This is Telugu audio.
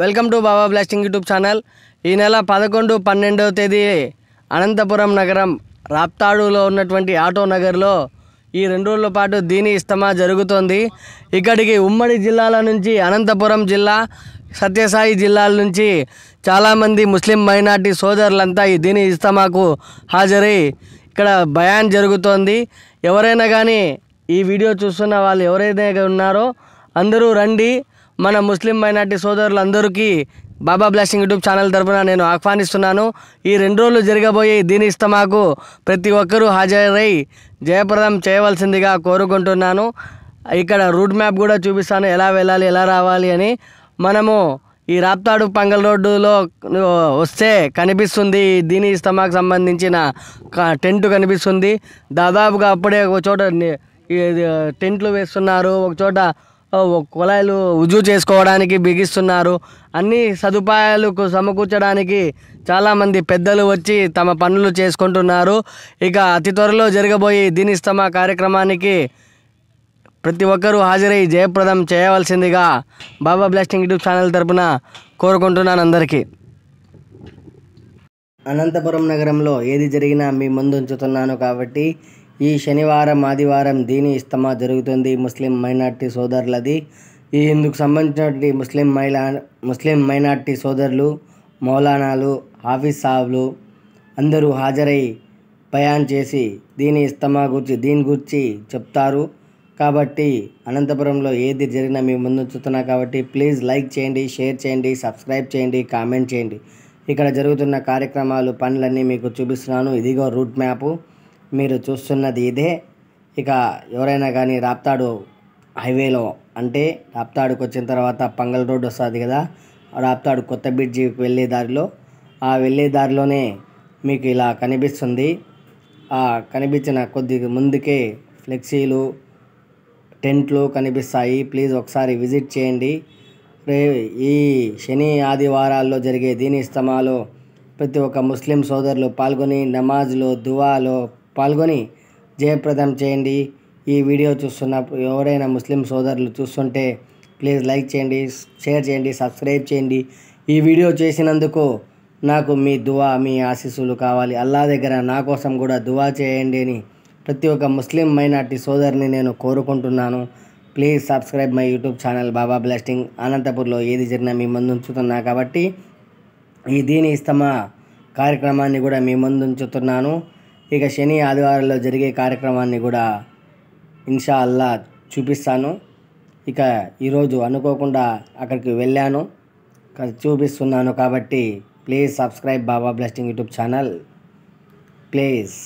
welcome to Baba blasting YouTube channel ఈ నెల పదకొండు పన్నెండవ తేదీ అనంతపురం నగరం రాప్తాడులో ఉన్నటువంటి ఆటో నగర్లో ఈ రెండు రోజుల పాటు దీని ఇస్తమా జరుగుతోంది ఇక్కడికి ఉమ్మడి జిల్లాల నుంచి అనంతపురం జిల్లా సత్యసాయి జిల్లాల నుంచి చాలామంది ముస్లిం మైనార్టీ సోదరులంతా ఈ దీని ఇస్తమాకు హాజరై ఇక్కడ భయాన్ జరుగుతోంది ఎవరైనా కానీ ఈ వీడియో చూస్తున్న వాళ్ళు ఎవరైతే ఉన్నారో అందరూ రండి మన ముస్లిం మైనార్టీ సోదరులందరికీ బాబా బ్లాస్టింగ్ యూట్యూబ్ ఛానల్ తరఫున నేను ఆహ్వానిస్తున్నాను ఈ రెండు రోజులు జరగబోయే దీని ఇస్తమాకు ప్రతి ఒక్కరూ హాజరై జయప్రదం చేయవలసిందిగా కోరుకుంటున్నాను ఇక్కడ రూట్ మ్యాప్ కూడా చూపిస్తాను ఎలా వెళ్ళాలి ఎలా రావాలి అని మనము ఈ రాప్తాడు పంగల్ రోడ్డులో వస్తే కనిపిస్తుంది దీని ఇస్తమాకు సంబంధించిన టెంట్ కనిపిస్తుంది దాదాపుగా అప్పుడే ఒక చోట టెంట్లు వేస్తున్నారు ఒక చోట కుళాయిలు ఉజు చేసుకోవడానికి బిగిస్తున్నారు అన్ని సదుపాయాలకు సమకూర్చడానికి చాలామంది పెద్దలు వచ్చి తమ పనులు చేసుకుంటున్నారు ఇక అతి త్వరలో జరగబోయే దీనిస్తమ కార్యక్రమానికి ప్రతి ఒక్కరూ హాజరై జయప్రదం చేయవలసిందిగా బాబా బ్లాస్టింగ్ యూట్యూబ్ ఛానల్ తరపున కోరుకుంటున్నాను అందరికీ అనంతపురం నగరంలో ఏది జరిగినా మీ ఉంచుతున్నాను కాబట్టి ఈ శనివారం ఆదివారం దీని ఇస్తమా జరుగుతుంది ముస్లిం మైనార్టీ సోదరులది ఈ ఇందుకు సంబంధించినటువంటి ముస్లిం మైలా ముస్లిం మైనార్టీ సోదరులు మౌలానాలు హాఫీజ్ సాహబ్లు అందరూ హాజరై బయాన్ చేసి దీని ఇస్తమా గురించి దీని గురించి చెప్తారు కాబట్టి అనంతపురంలో ఏది జరిగినా మీ ముందుంచుతున్నా కాబట్టి ప్లీజ్ లైక్ చేయండి షేర్ చేయండి సబ్స్క్రైబ్ చేయండి కామెంట్ చేయండి ఇక్కడ జరుగుతున్న కార్యక్రమాలు పనులన్నీ మీకు చూపిస్తున్నాను ఇదిగో రూట్ మ్యాపు మీరు చూస్తున్నది ఇదే ఇక ఎవరైనా కానీ రాప్తాడు హైవేలో అంటే రాప్తాడుకు వచ్చిన తర్వాత పంగల్ రోడ్ వస్తుంది కదా రాప్తాడు కొత్త బ్రిడ్జికి వెళ్ళే దారిలో ఆ వెళ్ళే దారిలోనే మీకు ఇలా కనిపిస్తుంది ఆ కనిపించిన కొద్ది ముందుకే ఫ్లెక్సీలు టెంట్లు కనిపిస్తాయి ప్లీజ్ ఒకసారి విజిట్ చేయండి రే ఈ శని ఆదివారాల్లో జరిగే దీని ఇస్తమాలు ప్రతి ఒక్క ముస్లిం సోదరులు పాల్గొని నమాజ్లో దువాలో పాల్గొని జయప్రదం చేయండి ఈ వీడియో చూస్తున్న ఎవరైనా ముస్లిం సోదరులు చూస్తుంటే ప్లీజ్ లైక్ చేయండి షేర్ చేయండి సబ్స్క్రైబ్ చేయండి ఈ వీడియో చేసినందుకు నాకు మీ దువా మీ ఆశీస్సులు కావాలి అల్లా దగ్గర నా కోసం కూడా దువా చేయండి అని ప్రతి ఒక్క ముస్లిం మైనార్టీ సోదరిని నేను కోరుకుంటున్నాను please subscribe my YouTube channel Baba blasting అనంతపూర్లో ఏది జరిగినా మీ ముందు ఉంచుతున్నా కాబట్టి ఈ దీని ఇస్తమా కార్యక్రమాన్ని కూడా మీ ముందు ఉంచుతున్నాను ఇక శని ఆదివారంలో జరిగే కార్యక్రమాన్ని కూడా ఇన్షా అల్లా చూపిస్తాను ఇక ఈరోజు అనుకోకుండా అక్కడికి వెళ్ళాను చూపిస్తున్నాను కాబట్టి please subscribe Baba blasting YouTube channel please